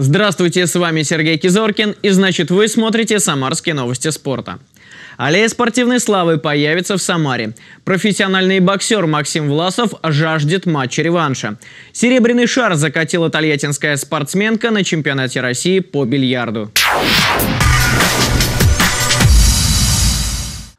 Здравствуйте, с вами Сергей Кизоркин, и значит вы смотрите «Самарские новости спорта». Аллея спортивной славы появится в Самаре. Профессиональный боксер Максим Власов жаждет матча реванша. Серебряный шар закатила тольяттинская спортсменка на чемпионате России по бильярду.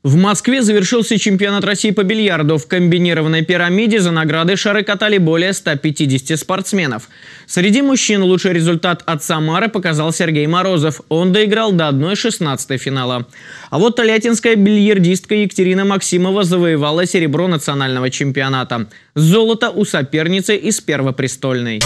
В Москве завершился чемпионат России по бильярду. В комбинированной пирамиде за награды шары катали более 150 спортсменов. Среди мужчин лучший результат от Самары показал Сергей Морозов. Он доиграл до 1-16 финала. А вот тольяттинская бильярдистка Екатерина Максимова завоевала серебро национального чемпионата. Золото у соперницы из Первопрестольной.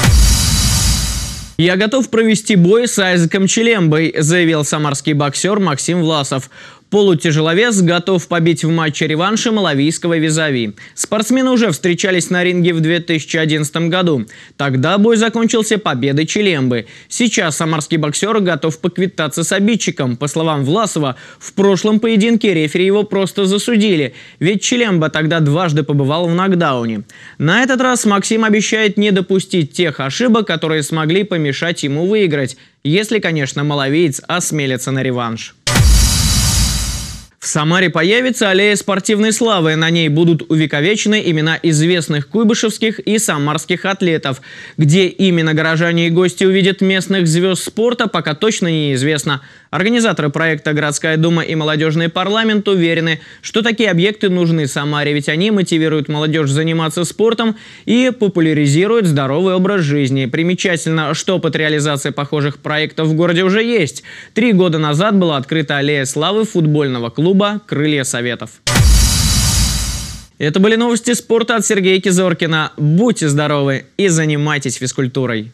«Я готов провести бой с Айзеком Челембой», заявил самарский боксер Максим Власов. Полутяжеловес готов побить в матче реванша малавийского визави. Спортсмены уже встречались на ринге в 2011 году. Тогда бой закончился победой Челембы. Сейчас самарский боксер готов поквитаться с обидчиком. По словам Власова, в прошлом поединке рефери его просто засудили, ведь Челемба тогда дважды побывал в нокдауне. На этот раз Максим обещает не допустить тех ошибок, которые смогли помешать ему выиграть, если, конечно, малавиец осмелится на реванш. Самаре появится аллея спортивной славы. На ней будут увековечены имена известных куйбышевских и самарских атлетов. Где именно горожане и гости увидят местных звезд спорта, пока точно неизвестно. Организаторы проекта «Городская дума» и «Молодежный парламент» уверены, что такие объекты нужны Самаре, ведь они мотивируют молодежь заниматься спортом и популяризируют здоровый образ жизни. Примечательно, что под реализацией похожих проектов в городе уже есть. Три года назад была открыта аллея славы футбольного клуба клуба «Крылья Советов». Это были новости спорта от Сергея Кизоркина. Будьте здоровы и занимайтесь физкультурой.